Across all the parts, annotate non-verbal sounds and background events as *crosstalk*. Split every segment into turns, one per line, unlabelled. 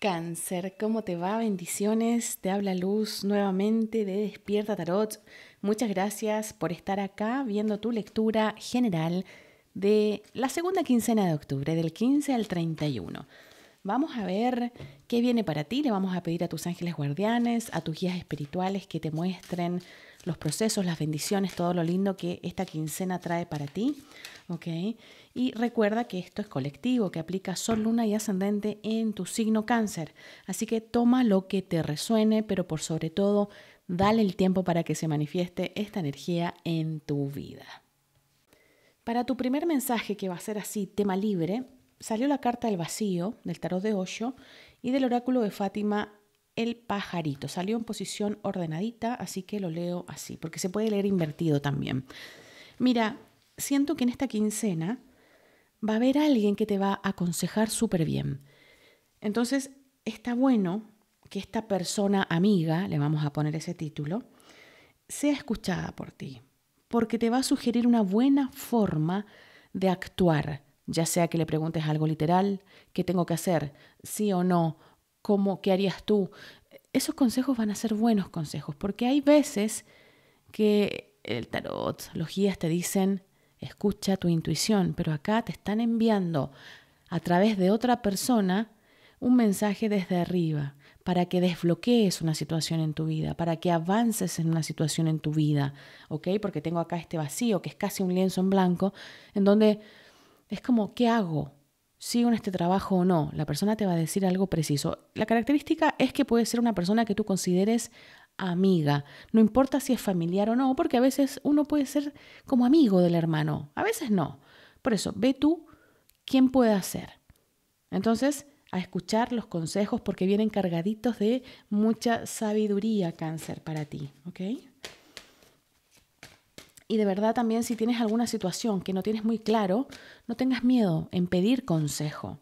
Cáncer, ¿cómo te va? Bendiciones, te habla Luz nuevamente de Despierta Tarot. Muchas gracias por estar acá viendo tu lectura general de la segunda quincena de octubre, del 15 al 31. Vamos a ver qué viene para ti. Le vamos a pedir a tus ángeles guardianes, a tus guías espirituales que te muestren los procesos, las bendiciones, todo lo lindo que esta quincena trae para ti. ¿Ok? Y recuerda que esto es colectivo, que aplica sol, luna y ascendente en tu signo cáncer. Así que toma lo que te resuene, pero por sobre todo, dale el tiempo para que se manifieste esta energía en tu vida. Para tu primer mensaje, que va a ser así, tema libre, salió la carta del vacío del tarot de Osho y del oráculo de Fátima el pajarito. Salió en posición ordenadita, así que lo leo así, porque se puede leer invertido también. Mira, siento que en esta quincena va a haber alguien que te va a aconsejar súper bien. Entonces, está bueno que esta persona amiga, le vamos a poner ese título, sea escuchada por ti, porque te va a sugerir una buena forma de actuar ya sea que le preguntes algo literal, qué tengo que hacer, sí o no, cómo, qué harías tú. Esos consejos van a ser buenos consejos, porque hay veces que el tarot, los guías te dicen, escucha tu intuición, pero acá te están enviando a través de otra persona un mensaje desde arriba para que desbloquees una situación en tu vida, para que avances en una situación en tu vida, ¿ok? Porque tengo acá este vacío que es casi un lienzo en blanco, en donde es como, ¿qué hago? ¿Sigo en este trabajo o no? La persona te va a decir algo preciso. La característica es que puede ser una persona que tú consideres amiga. No importa si es familiar o no, porque a veces uno puede ser como amigo del hermano, a veces no. Por eso, ve tú quién puede hacer. Entonces, a escuchar los consejos porque vienen cargaditos de mucha sabiduría cáncer para ti, ¿ok? Y de verdad también si tienes alguna situación que no tienes muy claro, no tengas miedo en pedir consejo.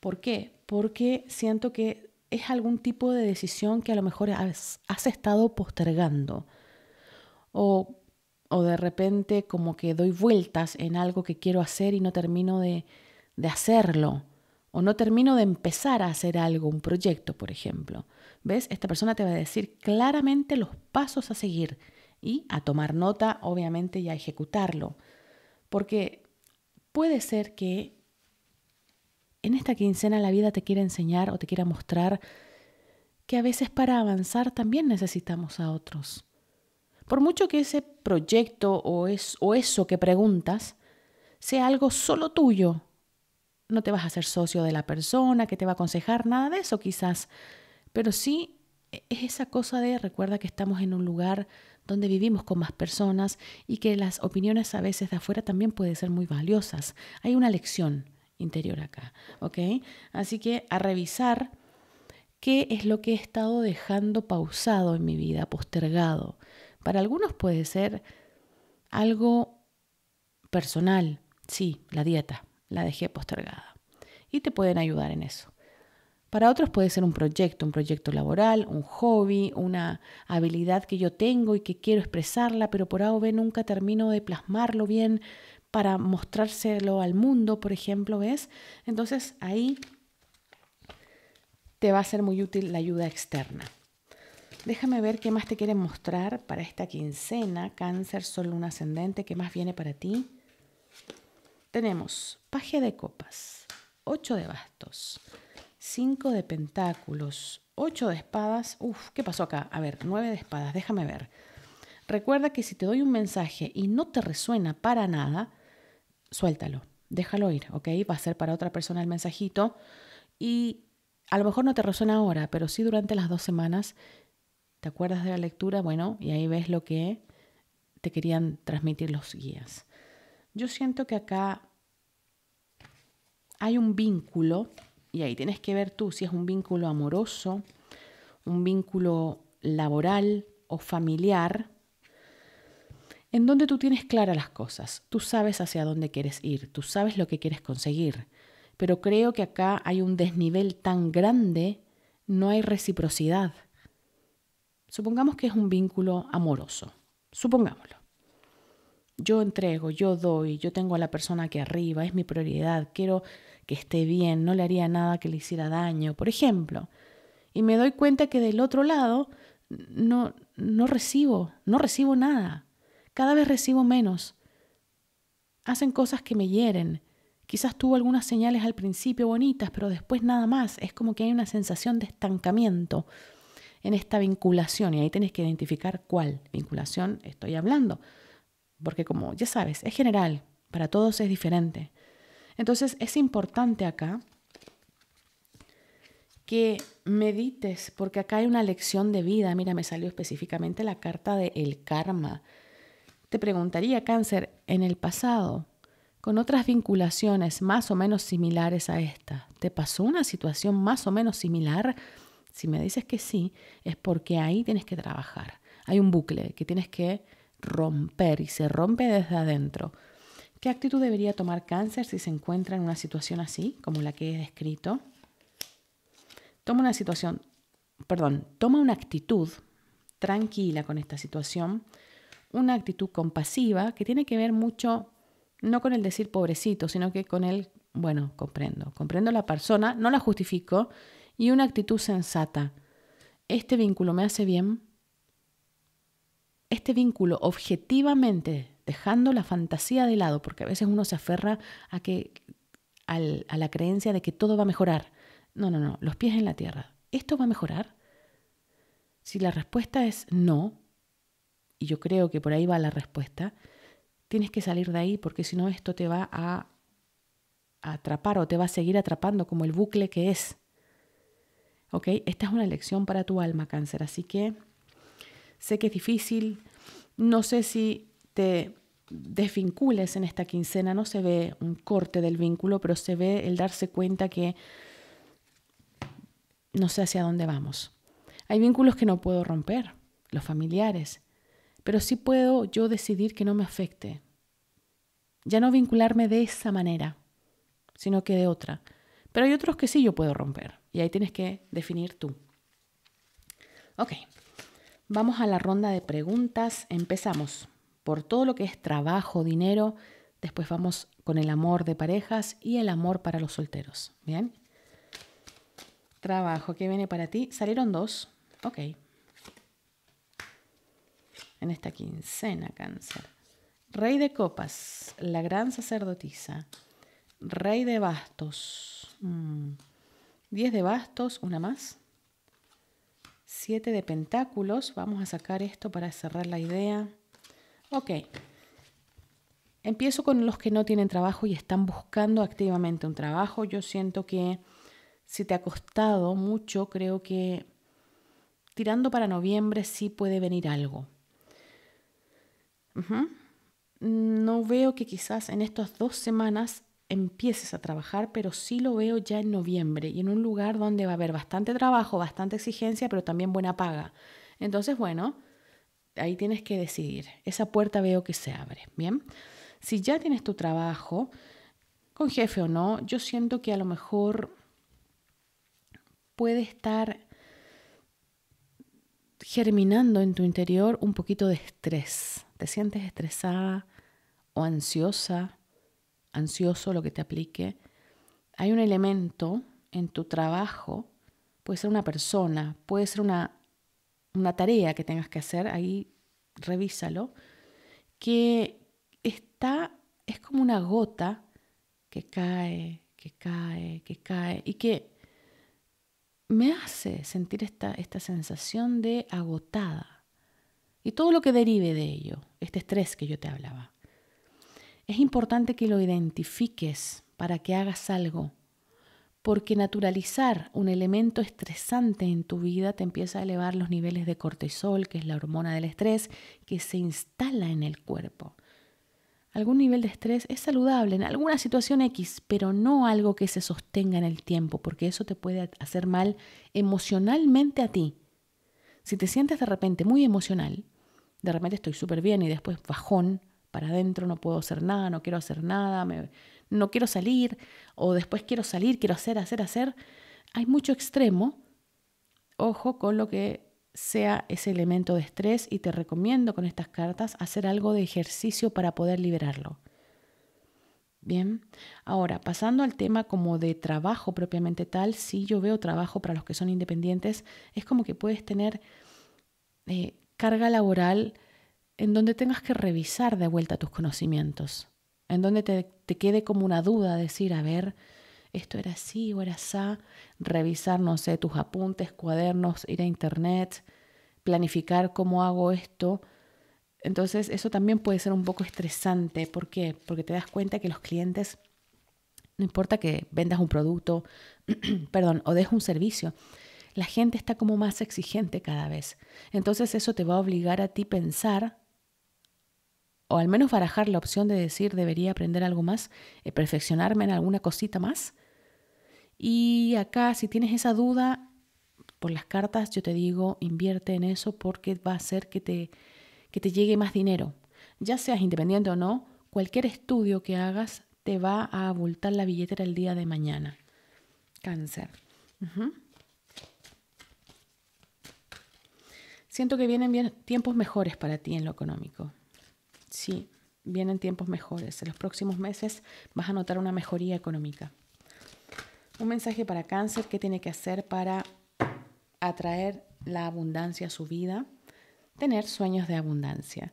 ¿Por qué? Porque siento que es algún tipo de decisión que a lo mejor has, estado postergando. O, o, de repente como que doy vueltas en algo que quiero hacer y no termino de, de hacerlo. O no termino de empezar a hacer algo, un proyecto, por ejemplo. ¿Ves? Esta persona te va a decir claramente los pasos a seguir y a tomar nota, obviamente, y a ejecutarlo. Porque puede ser que en esta quincena la vida te quiera enseñar o te quiera mostrar que a veces para avanzar también necesitamos a otros. Por mucho que ese proyecto o, es, o eso que preguntas sea algo solo tuyo, no te vas a hacer socio de la persona que te va a aconsejar, nada de eso quizás, pero sí es esa cosa de recuerda que estamos en un lugar donde vivimos con más personas y que las opiniones a veces de afuera también pueden ser muy valiosas. Hay una lección interior acá, ¿ok? Así que a revisar qué es lo que he estado dejando pausado en mi vida, postergado. Para algunos puede ser algo personal, sí, la dieta, la dejé postergada. Y te pueden ayudar en eso. Para otros puede ser un proyecto, un proyecto laboral, un hobby, una habilidad que yo tengo y que quiero expresarla, pero por A o B nunca termino de plasmarlo bien para mostrárselo al mundo, por ejemplo, ¿ves? Entonces ahí te va a ser muy útil la ayuda externa. Déjame ver qué más te quieren mostrar para esta quincena, cáncer, sol, un ascendente, qué más viene para ti. Tenemos paje de copas, ocho de bastos, Cinco de pentáculos, ocho de espadas. Uf, ¿qué pasó acá? A ver, nueve de espadas, déjame ver. Recuerda que si te doy un mensaje y no te resuena para nada, suéltalo, déjalo ir, ¿ok? Va a ser para otra persona el mensajito y a lo mejor no te resuena ahora, pero sí durante las dos semanas, ¿te acuerdas de la lectura? Bueno, y ahí ves lo que te querían transmitir los guías. Yo siento que acá hay un vínculo y ahí tienes que ver tú si es un vínculo amoroso, un vínculo laboral o familiar, en donde tú tienes claras las cosas, tú sabes hacia dónde quieres ir, tú sabes lo que quieres conseguir, pero creo que acá hay un desnivel tan grande, no hay reciprocidad. Supongamos que es un vínculo amoroso, supongámoslo. Yo entrego, yo doy, yo tengo a la persona que arriba, es mi prioridad, quiero que esté bien, no le haría nada que le hiciera daño, por ejemplo. Y me doy cuenta que del otro lado no, no recibo, no recibo nada. Cada vez recibo menos. Hacen cosas que me hieren. Quizás tuvo algunas señales al principio bonitas, pero después nada más. Es como que hay una sensación de estancamiento en esta vinculación y ahí tenés que identificar cuál vinculación estoy hablando. Porque como ya sabes, es general, para todos es diferente. Entonces es importante acá que medites, porque acá hay una lección de vida. Mira, me salió específicamente la carta de el karma. Te preguntaría, cáncer, en el pasado, con otras vinculaciones más o menos similares a esta, ¿te pasó una situación más o menos similar? Si me dices que sí, es porque ahí tienes que trabajar. Hay un bucle que tienes que romper y se rompe desde adentro. ¿Qué actitud debería tomar cáncer si se encuentra en una situación así, como la que he descrito? Toma una situación, perdón, toma una actitud tranquila con esta situación, una actitud compasiva que tiene que ver mucho no con el decir pobrecito, sino que con el, bueno, comprendo, comprendo la persona, no la justifico, y una actitud sensata. Este vínculo me hace bien. Este vínculo objetivamente dejando la fantasía de lado, porque a veces uno se aferra a, que, al, a la creencia de que todo va a mejorar. No, no, no, los pies en la tierra. ¿Esto va a mejorar? Si la respuesta es no, y yo creo que por ahí va la respuesta, tienes que salir de ahí porque si no esto te va a atrapar o te va a seguir atrapando como el bucle que es. ¿Ok? Esta es una lección para tu alma, cáncer, así que sé que es difícil, no sé si te desvincules en esta quincena, no se ve un corte del vínculo, pero se ve el darse cuenta que no sé hacia dónde vamos. Hay vínculos que no puedo romper, los familiares, pero sí puedo yo decidir que no me afecte. Ya no vincularme de esa manera, sino que de otra. Pero hay otros que sí yo puedo romper y ahí tienes que definir tú. Ok, vamos a la ronda de preguntas. Empezamos por todo lo que es trabajo, dinero. Después vamos con el amor de parejas y el amor para los solteros. Bien. Trabajo, ¿qué viene para ti? Salieron dos. Ok. En esta quincena, cáncer. Rey de copas, la gran sacerdotisa. Rey de bastos. Mm. Diez de bastos, una más. Siete de pentáculos. Vamos a sacar esto para cerrar la idea. Ok. Empiezo con los que no tienen trabajo y están buscando activamente un trabajo. Yo siento que si te ha costado mucho, creo que tirando para noviembre sí puede venir algo. No veo que quizás en estas dos semanas empieces a trabajar, pero sí lo veo ya en noviembre y en un lugar donde va a haber bastante trabajo, bastante exigencia, pero también buena paga. Entonces, bueno, ahí tienes que decidir. Esa puerta veo que se abre, ¿bien? Si ya tienes tu trabajo, con jefe o no, yo siento que a lo mejor puede estar germinando en tu interior un poquito de estrés. ¿Te sientes estresada o ansiosa? Ansioso lo que te aplique. Hay un elemento en tu trabajo, puede ser una persona, puede ser una, una tarea que tengas que hacer. Ahí revísalo, que está, es como una gota que cae, que cae, que cae, y que me hace sentir esta, esta sensación de agotada y todo lo que derive de ello, este estrés que yo te hablaba. Es importante que lo identifiques para que hagas algo porque naturalizar un elemento estresante en tu vida te empieza a elevar los niveles de cortisol, que es la hormona del estrés, que se instala en el cuerpo. Algún nivel de estrés es saludable en alguna situación X, pero no algo que se sostenga en el tiempo, porque eso te puede hacer mal emocionalmente a ti. Si te sientes de repente muy emocional, de repente estoy súper bien y después bajón para adentro, no puedo hacer nada, no quiero hacer nada, me, no quiero salir, o después quiero salir, quiero hacer, hacer, hacer. Hay mucho extremo. Ojo con lo que sea ese elemento de estrés y te recomiendo con estas cartas hacer algo de ejercicio para poder liberarlo. Bien, ahora pasando al tema como de trabajo propiamente tal, si yo veo trabajo para los que son independientes, es como que puedes tener eh, carga laboral en donde tengas que revisar de vuelta tus conocimientos en donde te, quede como una duda, decir, a ver, esto era así o era así, revisar, no sé, tus apuntes, cuadernos, ir a internet, planificar cómo hago esto. Entonces eso también puede ser un poco estresante. ¿Por qué? Porque te das cuenta que los clientes, no importa que vendas un producto, *clears throat* perdón, o des un servicio, la gente está como más exigente cada vez. Entonces eso te va a obligar a ti pensar o al menos barajar la opción de decir debería aprender algo más, eh, perfeccionarme en alguna cosita más. Y acá, si tienes esa duda, por las cartas yo te digo, invierte en eso porque va a hacer que te, que te llegue más dinero. Ya seas independiente o no, cualquier estudio que hagas te va a abultar la billetera el día de mañana. Cáncer. Siento que vienen tiempos mejores para ti en lo económico sí, vienen tiempos mejores. En los próximos meses vas a notar una mejoría económica. Un mensaje para cáncer, ¿qué tiene que hacer para atraer la abundancia a su vida? Tener sueños de abundancia.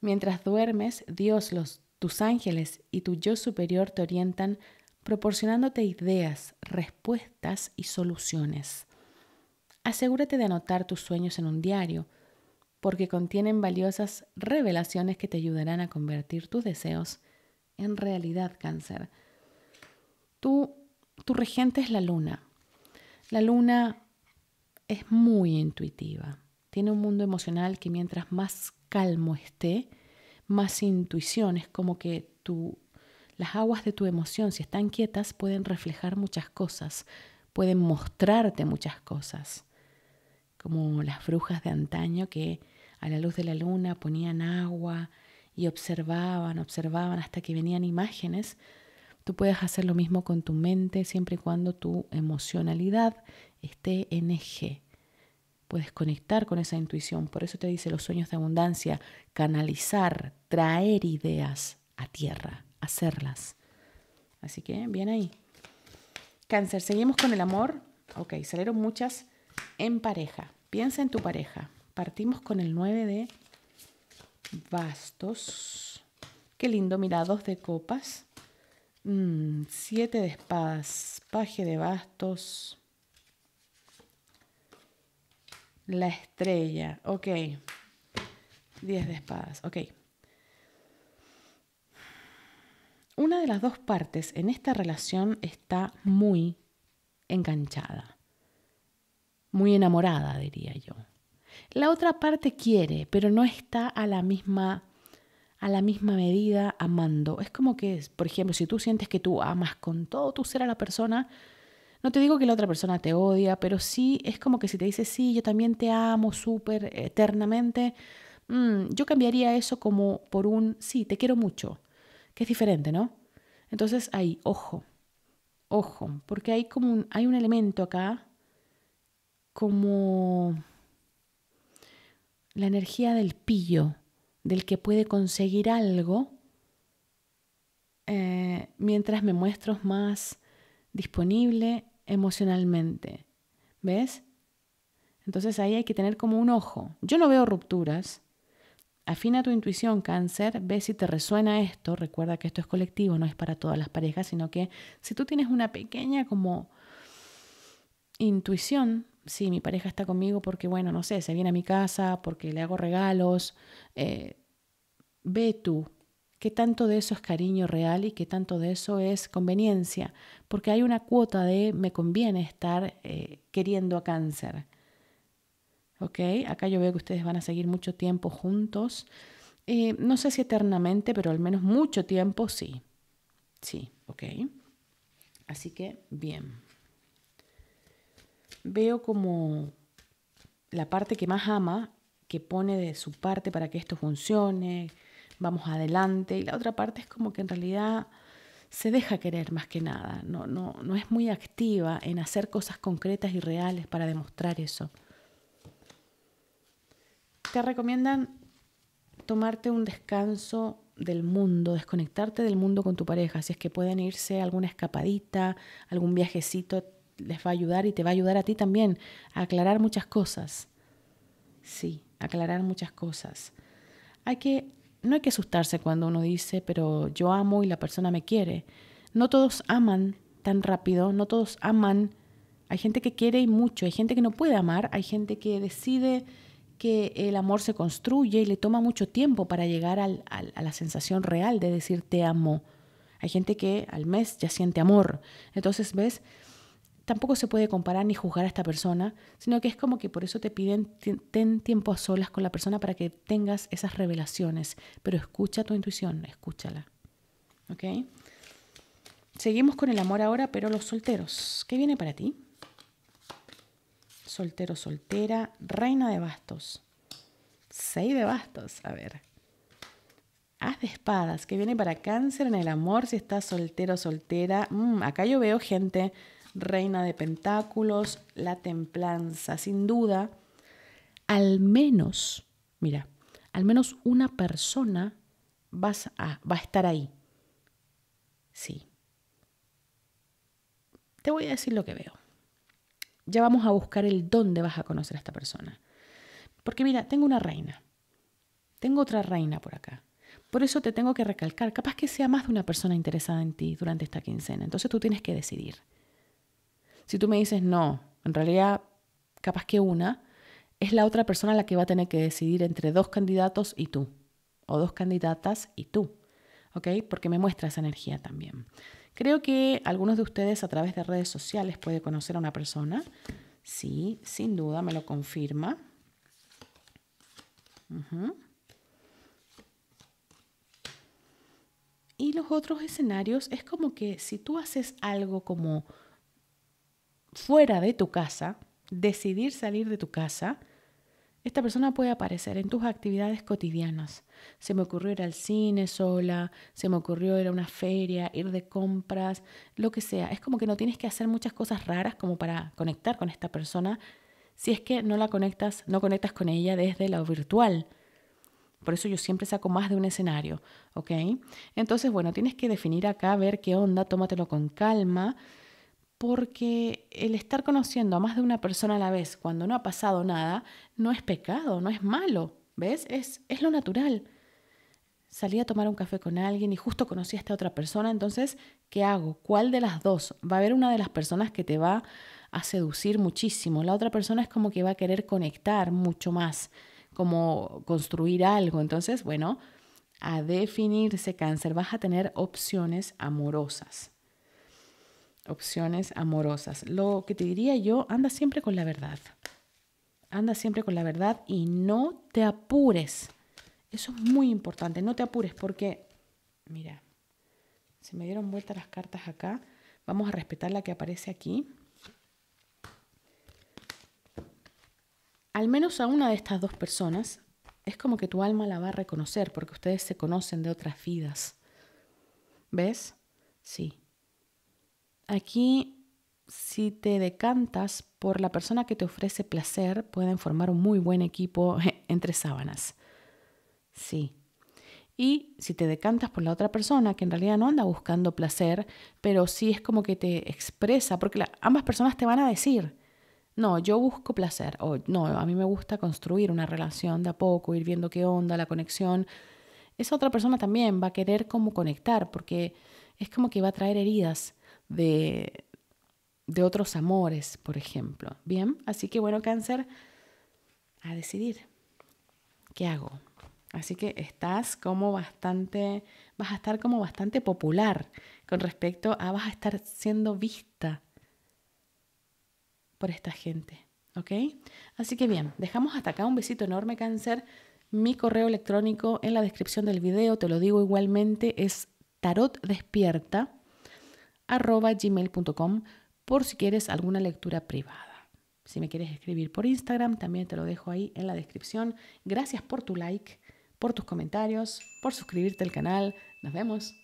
Mientras duermes, Dios, los, tus ángeles y tu yo superior te orientan proporcionándote ideas, respuestas y soluciones. Asegúrate de anotar tus sueños en un diario porque contienen valiosas revelaciones que te ayudarán a convertir tus deseos en realidad, cáncer. Tú, tu regente es la luna. La luna es muy intuitiva. Tiene un mundo emocional que mientras más calmo esté, más intuición. Es como que las aguas de tu emoción, si están quietas, pueden reflejar muchas cosas, pueden mostrarte muchas cosas. Como las brujas de antaño que a la luz de la luna ponían agua y observaban, observaban hasta que venían imágenes. Tú puedes hacer lo mismo con tu mente siempre y cuando tu emocionalidad esté en eje. Puedes conectar con esa intuición. Por eso te dice los sueños de abundancia, canalizar, traer ideas a tierra, hacerlas. Así que bien ahí. Cáncer, seguimos con el amor. Ok, salieron muchas en pareja. Piensa en tu pareja. Partimos con el 9 de bastos. Qué lindo, mira, dos de copas. 7 mm, de espadas, paje de bastos. La estrella, ok. 10 de espadas, ok. Una de las dos partes en esta relación está muy enganchada, muy enamorada, diría yo. La otra parte quiere, pero no está a la misma a la misma medida amando. Es como que, por ejemplo, si tú sientes que tú amas con todo tu ser a la persona, no te digo que la otra persona te odia, pero sí es como que si te dice, sí, yo también te amo súper eternamente, mm, yo cambiaría eso como por un, sí, te quiero mucho, que es diferente, ¿no? Entonces ahí, ojo, ojo, porque hay como hay un elemento acá como la energía del pillo, del que puede conseguir algo, eh, mientras me muestro más disponible emocionalmente. ¿Ves? Entonces ahí hay que tener como un ojo. Yo no veo rupturas. Afina tu intuición, cáncer, ve si te resuena esto. Recuerda que esto es colectivo, no es para todas las parejas, sino que si tú tienes una pequeña como intuición sí, mi pareja está conmigo porque, bueno, no sé, se viene a mi casa, porque le hago regalos. Eh, ve tú qué tanto de eso es cariño real y qué tanto de eso es conveniencia, porque hay una cuota de me conviene estar eh, queriendo a cáncer. ¿Ok? Acá yo veo que ustedes van a seguir mucho tiempo juntos. Eh, no sé si eternamente, pero al menos mucho tiempo sí. Sí, ok. Así que bien veo como la parte que más ama, que pone de su parte para que esto funcione, vamos adelante, y la otra parte es como que en realidad se deja querer más que nada, no, no, es muy activa en hacer cosas concretas y reales para demostrar eso. Te recomiendan tomarte un descanso del mundo, desconectarte del mundo con tu pareja, si es que pueden irse alguna escapadita, algún viajecito les va a ayudar y te va a ayudar a ti también a aclarar muchas cosas. Sí, aclarar muchas cosas. Hay que, no hay que asustarse cuando uno dice, pero yo amo y la persona me quiere. No todos aman tan rápido, no todos aman. Hay gente que quiere y mucho, hay gente que no puede amar, hay gente que decide que el amor se construye y le toma mucho tiempo para llegar a la sensación real de decir te amo. Hay gente que al mes ya siente amor. Entonces, ¿ves? tampoco se puede comparar ni juzgar a esta persona, sino que es como que por eso te piden ten tiempo a solas con la persona para que tengas esas revelaciones, pero escucha tu intuición, escúchala. ¿Ok? Seguimos con el amor ahora, pero los solteros. ¿Qué viene para ti? Soltero, soltera, reina de bastos. Seis de bastos, a ver. Haz de espadas, que viene para cáncer en el amor si estás soltero, soltera. Mm, acá yo veo gente Reina de Pentáculos, la templanza. Sin duda, al menos, mira, al menos una persona vas a, va a estar ahí. Sí. Te voy a decir lo que veo. Ya vamos a buscar el dónde vas a conocer a esta persona. Porque mira, tengo una reina. Tengo otra reina por acá. Por eso te tengo que recalcar, capaz que sea más de una persona interesada en ti durante esta quincena. Entonces tú tienes que decidir. Si tú me dices no, en realidad capaz que una, es la otra persona la que va a tener que decidir entre dos candidatos y tú, o dos candidatas y tú, ¿ok? Porque me muestra esa energía también. Creo que algunos de ustedes a través de redes sociales puede conocer a una persona. Sí, sin duda, me lo confirma. Y los otros escenarios es como que si tú haces algo como fuera de tu casa, decidir salir de tu casa, esta persona puede aparecer en tus actividades cotidianas. Se me ocurrió ir al cine sola, se me ocurrió ir a una feria, ir de compras, lo que sea. Es como que no tienes que hacer muchas cosas raras como para conectar con esta persona si es que no la conectas, no conectas con ella desde lo virtual. Por eso yo siempre saco más de un escenario, ¿ok? Entonces, bueno, tienes que definir acá, ver qué onda, tómatelo con calma, porque el estar conociendo a más de una persona a la vez cuando no ha pasado nada no es pecado, no es malo, ¿ves? Es, lo natural. Salí a tomar un café con alguien y justo conocí a esta otra persona, entonces, ¿qué hago? ¿Cuál de las dos? Va a haber una de las personas que te va a seducir muchísimo, la otra persona es como que va a querer conectar mucho más, como construir algo, entonces, bueno, a definirse cáncer, vas a tener opciones amorosas opciones amorosas. Lo que te diría yo, anda siempre con la verdad. Anda siempre con la verdad y no te apures. Eso es muy importante, no te apures porque, mira, se me dieron vuelta las cartas acá. Vamos a respetar la que aparece aquí. Al menos a una de estas dos personas es como que tu alma la va a reconocer porque ustedes se conocen de otras vidas. ¿Ves? Sí, Aquí, si te decantas por la persona que te ofrece placer, pueden formar un muy buen equipo *laughs* entre sábanas. Sí. Y si te decantas por la otra persona, que en realidad no anda buscando placer, pero sí es como que te expresa, porque ambas personas te van a decir, no, yo busco placer, o no, a mí me gusta construir una relación de a poco, ir viendo qué onda, la conexión. Esa otra persona también va a querer como conectar, porque es como que va a traer heridas de, otros amores, por ejemplo. Bien, así que bueno, cáncer, a decidir. ¿Qué hago? Así que estás como bastante, vas a estar como bastante popular con respecto a vas a estar siendo vista por esta gente, ¿ok? Así que bien, dejamos hasta acá un besito enorme cáncer. Mi correo electrónico en la descripción del video, te lo digo igualmente, es tarot despierta arroba gmail.com por si quieres alguna lectura privada. Si me quieres escribir por Instagram, también te lo dejo ahí en la descripción. Gracias por tu like, por tus comentarios, por suscribirte al canal. Nos vemos.